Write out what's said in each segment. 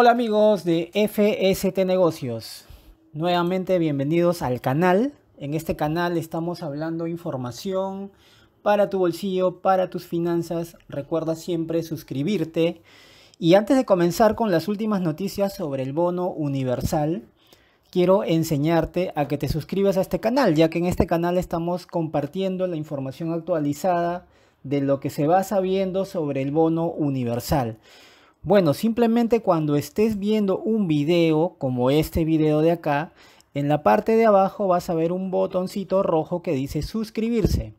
Hola amigos de FST Negocios, nuevamente bienvenidos al canal. En este canal estamos hablando información para tu bolsillo, para tus finanzas. Recuerda siempre suscribirte. Y antes de comenzar con las últimas noticias sobre el bono universal, quiero enseñarte a que te suscribas a este canal, ya que en este canal estamos compartiendo la información actualizada de lo que se va sabiendo sobre el bono universal. Bueno, simplemente cuando estés viendo un video como este video de acá, en la parte de abajo vas a ver un botoncito rojo que dice suscribirse.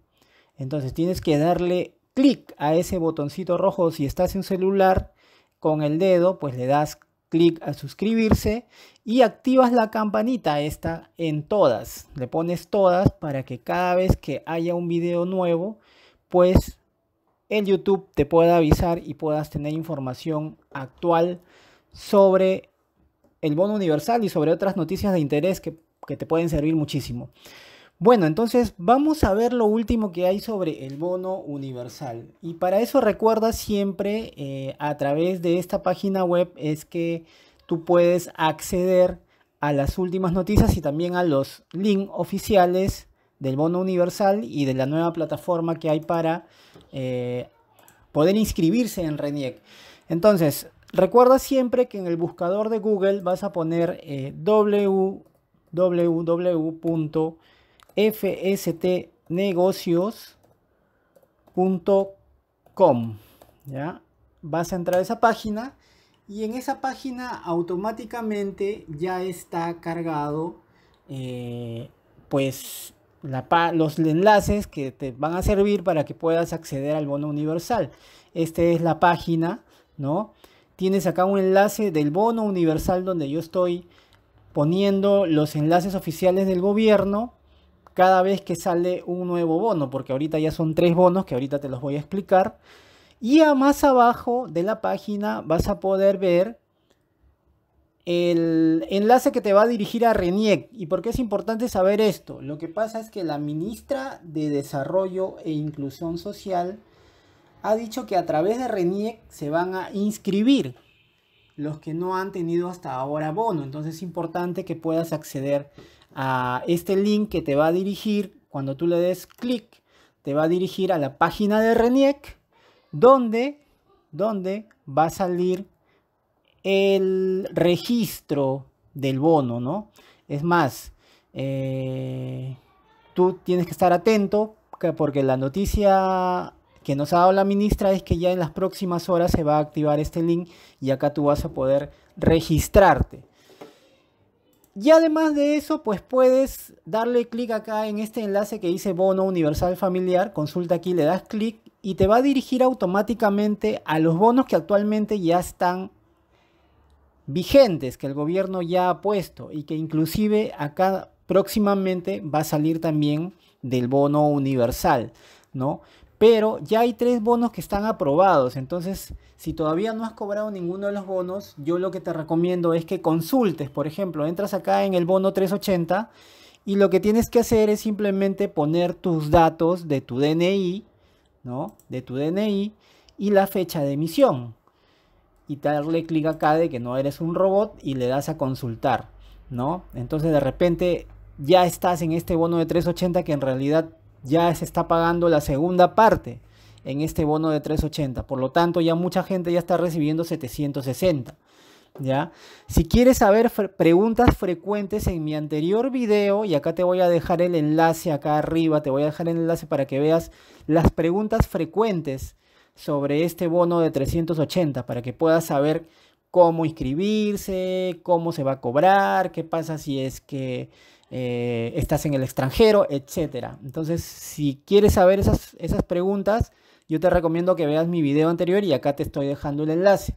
Entonces tienes que darle clic a ese botoncito rojo. Si estás en celular con el dedo, pues le das clic a suscribirse y activas la campanita esta en todas. Le pones todas para que cada vez que haya un video nuevo, pues el YouTube te pueda avisar y puedas tener información actual sobre el bono universal y sobre otras noticias de interés que, te pueden servir muchísimo. Bueno, entonces vamos a ver lo último que hay sobre el bono universal. Y para eso recuerda siempre eh, a través de esta página web es que tú puedes acceder a las últimas noticias y también a los links oficiales del bono universal y de la nueva plataforma que hay para eh, poder inscribirse en RENIEC. Entonces, recuerda siempre que en el buscador de Google vas a poner eh, www.fstnegocios.com. ¿ya? Vas a entrar a esa página y en esa página automáticamente ya está cargado eh, pues los enlaces que te van a servir para que puedas acceder al bono universal. Esta es la página, ¿no? Tienes acá un enlace del bono universal donde yo estoy poniendo los enlaces oficiales del gobierno cada vez que sale un nuevo bono, porque ahorita ya son tres bonos que ahorita te los voy a explicar. Y a más abajo de la página vas a poder ver el enlace que te va a dirigir a RENIEC. ¿Y por qué es importante saber esto? Lo que pasa es que la ministra de Desarrollo e Inclusión Social ha dicho que a través de RENIEC se van a inscribir los que no han tenido hasta ahora bono. Entonces es importante que puedas acceder a este link que te va a dirigir cuando tú le des clic. Te va a dirigir a la página de RENIEC donde, donde va a salir el registro del bono, ¿no? Es más, eh, tú tienes que estar atento porque la noticia que nos ha dado la ministra es que ya en las próximas horas se va a activar este link y acá tú vas a poder registrarte. Y además de eso, pues puedes darle clic acá en este enlace que dice Bono Universal Familiar. Consulta aquí, le das clic y te va a dirigir automáticamente a los bonos que actualmente ya están vigentes que el gobierno ya ha puesto y que inclusive acá próximamente va a salir también del bono universal, ¿no? Pero ya hay tres bonos que están aprobados, entonces si todavía no has cobrado ninguno de los bonos, yo lo que te recomiendo es que consultes, por ejemplo, entras acá en el bono 380 y lo que tienes que hacer es simplemente poner tus datos de tu DNI, ¿no? De tu DNI y la fecha de emisión y darle clic acá de que no eres un robot y le das a consultar, ¿no? Entonces de repente ya estás en este bono de 380 que en realidad ya se está pagando la segunda parte en este bono de 380. Por lo tanto, ya mucha gente ya está recibiendo 760. ¿Ya? Si quieres saber preguntas frecuentes en mi anterior video, y acá te voy a dejar el enlace acá arriba, te voy a dejar el enlace para que veas las preguntas frecuentes sobre este bono de 380 para que puedas saber cómo inscribirse, cómo se va a cobrar, qué pasa si es que eh, estás en el extranjero, etc. Entonces, si quieres saber esas, esas preguntas, yo te recomiendo que veas mi video anterior y acá te estoy dejando el enlace.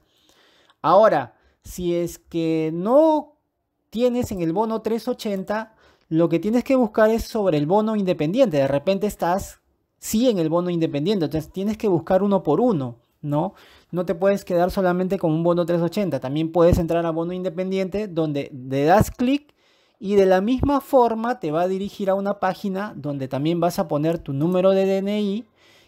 Ahora, si es que no tienes en el bono 380, lo que tienes que buscar es sobre el bono independiente. De repente estás sí en el bono independiente. Entonces tienes que buscar uno por uno, ¿no? No te puedes quedar solamente con un bono 380. También puedes entrar a bono independiente donde le das clic y de la misma forma te va a dirigir a una página donde también vas a poner tu número de DNI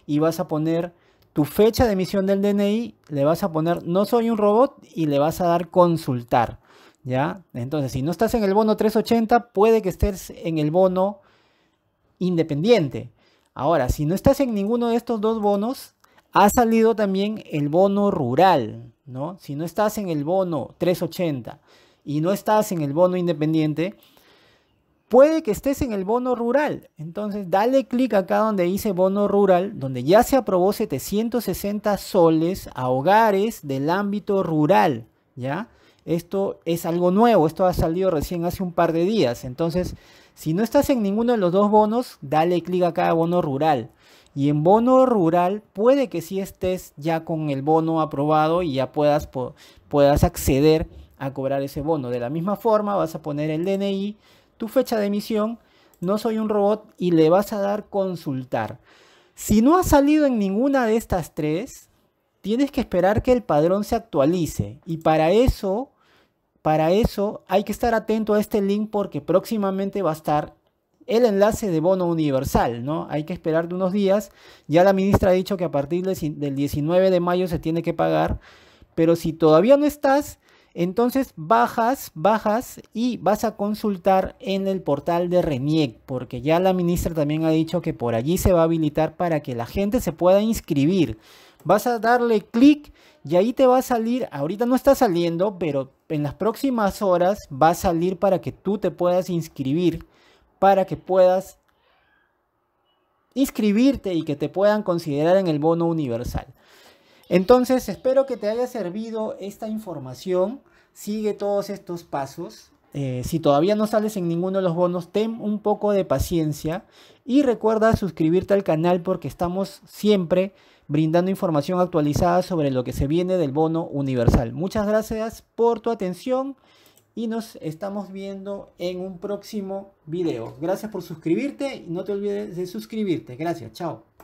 y vas a poner tu fecha de emisión del DNI, le vas a poner no soy un robot y le vas a dar consultar. ¿Ya? Entonces, si no estás en el bono 380, puede que estés en el bono independiente. Ahora, si no estás en ninguno de estos dos bonos, ha salido también el bono rural, ¿no? Si no estás en el bono 380 y no estás en el bono independiente, puede que estés en el bono rural. Entonces, dale clic acá donde dice bono rural, donde ya se aprobó 760 soles a hogares del ámbito rural, ¿ya? Esto es algo nuevo, esto ha salido recién hace un par de días. Entonces, si no estás en ninguno de los dos bonos, dale clic acá a bono rural. Y en bono rural puede que sí estés ya con el bono aprobado y ya puedas, puedas acceder a cobrar ese bono. De la misma forma vas a poner el DNI, tu fecha de emisión, no soy un robot y le vas a dar consultar. Si no has salido en ninguna de estas tres, tienes que esperar que el padrón se actualice y para eso para eso hay que estar atento a este link porque próximamente va a estar el enlace de bono universal, ¿no? Hay que esperar unos días. Ya la ministra ha dicho que a partir del 19 de mayo se tiene que pagar, pero si todavía no estás, entonces bajas, bajas y vas a consultar en el portal de RENIEC, porque ya la ministra también ha dicho que por allí se va a habilitar para que la gente se pueda inscribir. Vas a darle clic y ahí te va a salir, ahorita no está saliendo, pero en las próximas horas va a salir para que tú te puedas inscribir, para que puedas inscribirte y que te puedan considerar en el bono universal. Entonces, espero que te haya servido esta información. Sigue todos estos pasos. Eh, si todavía no sales en ninguno de los bonos, ten un poco de paciencia y recuerda suscribirte al canal porque estamos siempre brindando información actualizada sobre lo que se viene del bono universal. Muchas gracias por tu atención y nos estamos viendo en un próximo video. Gracias por suscribirte y no te olvides de suscribirte. Gracias, chao.